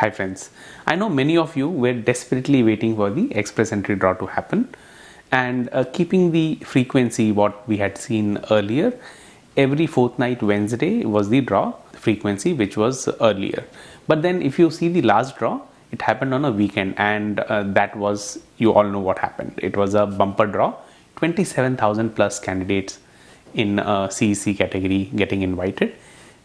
Hi friends, I know many of you were desperately waiting for the express entry draw to happen and uh, keeping the frequency what we had seen earlier every fortnight Wednesday was the draw frequency which was earlier but then if you see the last draw it happened on a weekend and uh, that was you all know what happened it was a bumper draw 27,000 plus candidates in uh, CEC category getting invited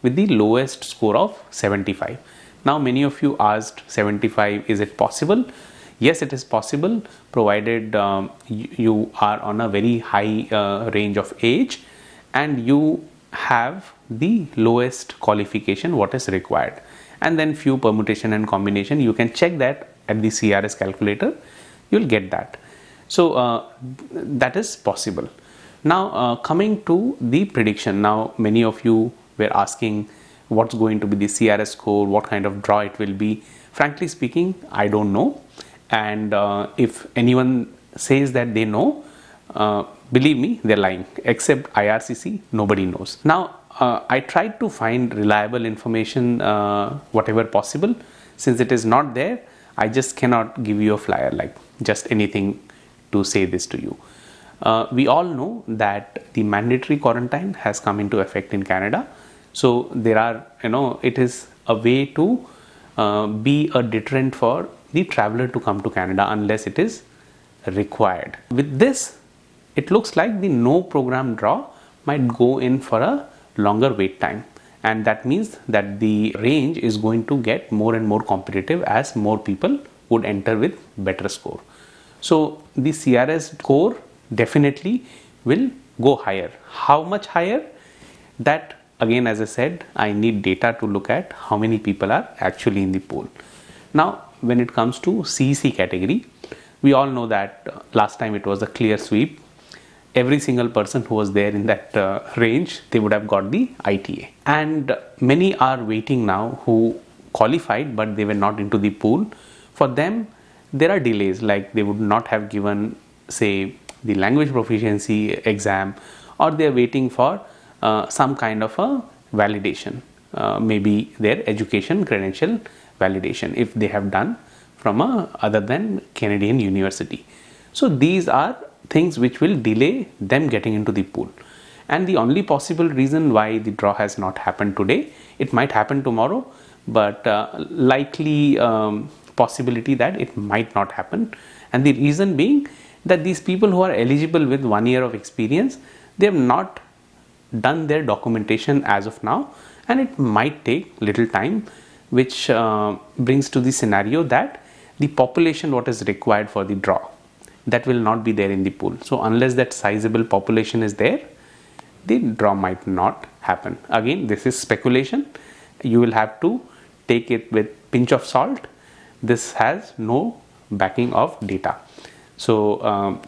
with the lowest score of 75 now many of you asked 75 is it possible? Yes, it is possible provided um, you, are on a very high uh, range of age and you have the lowest qualification what is required and then few permutation and combination you can check that at the CRS calculator you'll get that. So uh, that is possible. Now uh, coming to the prediction now many of you were asking what's going to be the CRS score, what kind of draw it will be. Frankly speaking, I don't know. And uh, if anyone says that they know, uh, believe me, they're lying. Except IRCC, nobody knows. Now, uh, I tried to find reliable information, uh, whatever possible. Since it is not there, I just cannot give you a flyer like just anything to say this to you. Uh, we all know that the mandatory quarantine has come into effect in Canada so there are, you know, it is a way to uh, be a deterrent for the traveler to come to Canada unless it is required. With this, it looks like the no program draw might go in for a longer wait time and that means that the range is going to get more and more competitive as more people would enter with better score. So the CRS score definitely will go higher. How much higher? That again as I said I need data to look at how many people are actually in the poll. Now when it comes to CEC category we all know that uh, last time it was a clear sweep every single person who was there in that uh, range they would have got the ITA and many are waiting now who qualified but they were not into the pool for them there are delays like they would not have given say the language proficiency exam or they are waiting for uh, some kind of a validation, uh, maybe their education credential validation if they have done from a other than Canadian university. So these are things which will delay them getting into the pool. And the only possible reason why the draw has not happened today, it might happen tomorrow, but uh, likely um, possibility that it might not happen. And the reason being that these people who are eligible with one year of experience, they have not done their documentation as of now and it might take little time which uh, brings to the scenario that the population what is required for the draw that will not be there in the pool so unless that sizable population is there the draw might not happen again this is speculation you will have to take it with pinch of salt this has no backing of data so um,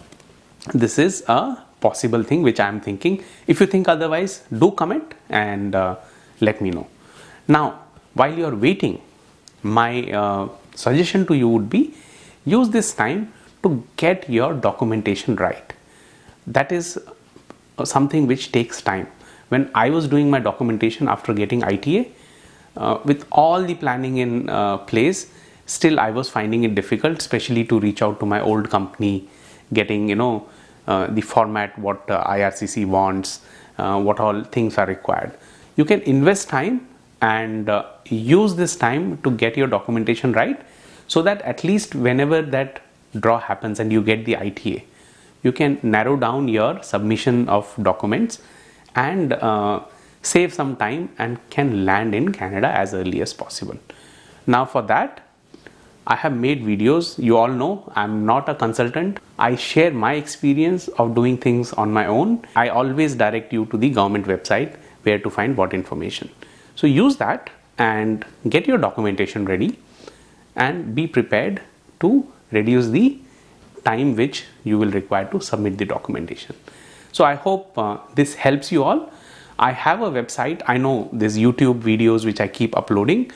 this is a possible thing which I am thinking. If you think otherwise, do comment and uh, let me know. Now, while you are waiting, my uh, suggestion to you would be use this time to get your documentation right. That is uh, something which takes time. When I was doing my documentation after getting ITA, uh, with all the planning in uh, place, still I was finding it difficult, especially to reach out to my old company, getting, you know, uh, the format what uh, IRCC wants, uh, what all things are required. You can invest time and use this time to get your documentation right so that at least whenever that draw happens and you get the ITA, you can narrow down your submission of documents and uh, save some time and can land in Canada as early as possible. Now for that, I have made videos. You all know I'm not a consultant. I share my experience of doing things on my own. I always direct you to the government website where to find what information. So use that and get your documentation ready and be prepared to reduce the time which you will require to submit the documentation. So I hope uh, this helps you all. I have a website. I know there's YouTube videos which I keep uploading.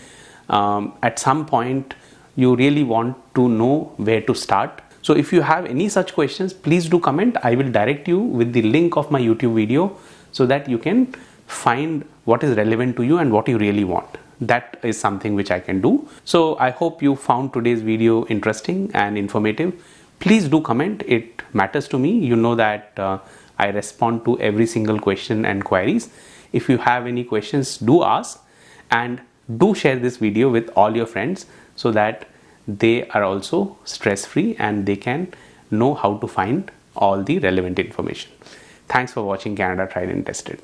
Um, at some point, you really want to know where to start. So if you have any such questions, please do comment. I will direct you with the link of my YouTube video so that you can find what is relevant to you and what you really want. That is something which I can do. So I hope you found today's video interesting and informative. Please do comment. It matters to me. You know that uh, I respond to every single question and queries. If you have any questions, do ask and do share this video with all your friends so that they are also stress free and they can know how to find all the relevant information. Thanks for watching Canada Tried and Tested.